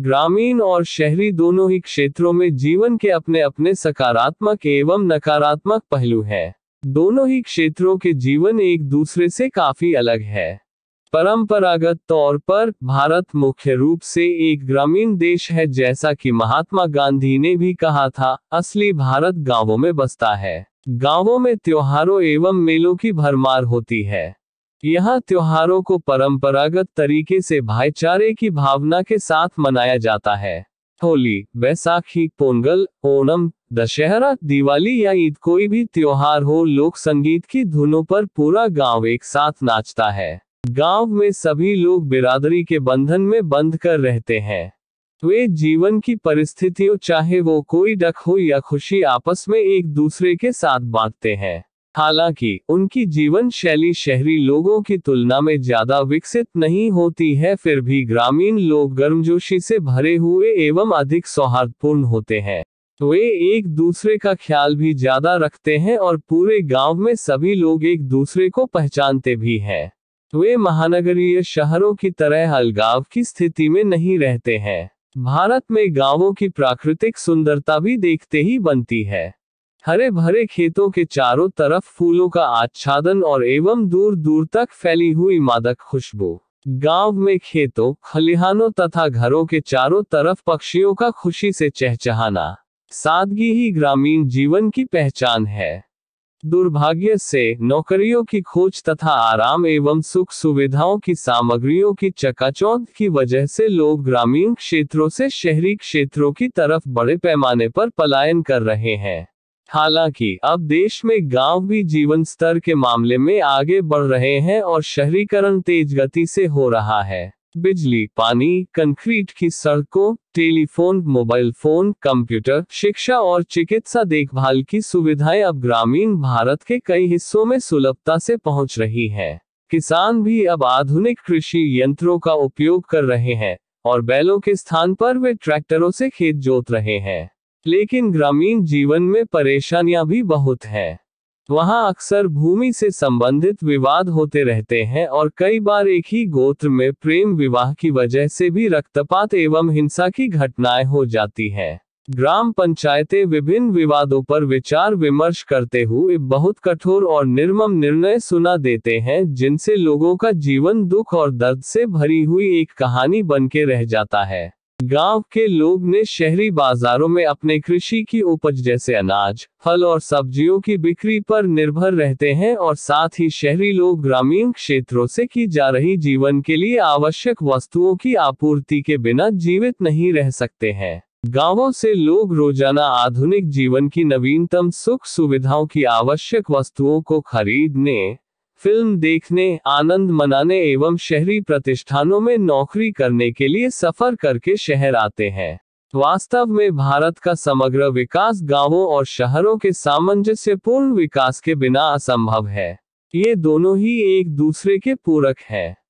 ग्रामीण और शहरी दोनों ही क्षेत्रों में जीवन के अपने अपने सकारात्मक एवं नकारात्मक पहलू हैं दोनों ही क्षेत्रों के जीवन एक दूसरे से काफी अलग है परंपरागत तौर पर भारत मुख्य रूप से एक ग्रामीण देश है जैसा कि महात्मा गांधी ने भी कहा था असली भारत गांवों में बसता है गांवों में त्योहारों एवं मेलों की भरमार होती है यहाँ त्योहारों को परंपरागत तरीके से भाईचारे की भावना के साथ मनाया जाता है होली वैसाखी पोंगल ओणम दशहरा दिवाली या ईद कोई भी त्योहार हो लोक संगीत की धुनों पर पूरा गांव एक साथ नाचता है गांव में सभी लोग बिरादरी के बंधन में बंध कर रहते हैं वे जीवन की परिस्थितियों चाहे वो कोई डक हो या खुशी आपस में एक दूसरे के साथ बांटते हैं हालांकि उनकी जीवन शैली शहरी लोगों की तुलना में ज्यादा विकसित नहीं होती है फिर भी ग्रामीण लोग गर्मजोशी से भरे हुए एवं अधिक सौहार्दपूर्ण होते हैं तो वे एक दूसरे का ख्याल भी ज्यादा रखते हैं और पूरे गांव में सभी लोग एक दूसरे को पहचानते भी हैं तो वे महानगरीय शहरों की तरह अलगाव की स्थिति में नहीं रहते हैं भारत में गांवों की प्राकृतिक सुंदरता भी देखते ही बनती है हरे भरे खेतों के चारों तरफ फूलों का आच्छादन और एवं दूर दूर तक फैली हुई मादक खुशबू गांव में खेतों खलिहानों तथा घरों के चारों तरफ पक्षियों का खुशी से चहचहाना सादगी ही ग्रामीण जीवन की पहचान है दुर्भाग्य से नौकरियों की खोज तथा आराम एवं सुख सुविधाओं की सामग्रियों की चकाचौंध की वजह से लोग ग्रामीण क्षेत्रों से शहरी क्षेत्रों की तरफ बड़े पैमाने पर पलायन कर रहे हैं हालांकि अब देश में गांव भी जीवन स्तर के मामले में आगे बढ़ रहे हैं और शहरीकरण तेज गति से हो रहा है बिजली पानी कंक्रीट की सड़कों टेलीफोन मोबाइल फोन कंप्यूटर शिक्षा और चिकित्सा देखभाल की सुविधाएं अब ग्रामीण भारत के कई हिस्सों में सुलभता से पहुंच रही हैं। किसान भी अब आधुनिक कृषि यंत्रों का उपयोग कर रहे हैं और बैलों के स्थान पर वे ट्रैक्टरों से खेत जोत रहे हैं लेकिन ग्रामीण जीवन में परेशानियां भी बहुत हैं वहां अक्सर भूमि से संबंधित विवाद होते रहते हैं और कई बार एक ही गोत्र में प्रेम विवाह की वजह से भी रक्तपात एवं हिंसा की घटनाएं हो जाती हैं ग्राम पंचायतें विभिन्न विवादों पर विचार विमर्श करते हुए बहुत कठोर और निर्मम निर्णय सुना देते हैं जिनसे लोगों का जीवन दुख और दर्द से भरी हुई एक कहानी बन के रह जाता है गांव के लोग ने शहरी बाजारों में अपने कृषि की उपज जैसे अनाज फल और सब्जियों की बिक्री पर निर्भर रहते हैं और साथ ही शहरी लोग ग्रामीण क्षेत्रों से की जा रही जीवन के लिए आवश्यक वस्तुओं की आपूर्ति के बिना जीवित नहीं रह सकते हैं गांवों से लोग रोजाना आधुनिक जीवन की नवीनतम सुख सुविधाओं की आवश्यक वस्तुओं को खरीदने फिल्म देखने आनंद मनाने एवं शहरी प्रतिष्ठानों में नौकरी करने के लिए सफर करके शहर आते हैं वास्तव में भारत का समग्र विकास गांवों और शहरों के सामंजस्यपूर्ण विकास के बिना असंभव है ये दोनों ही एक दूसरे के पूरक हैं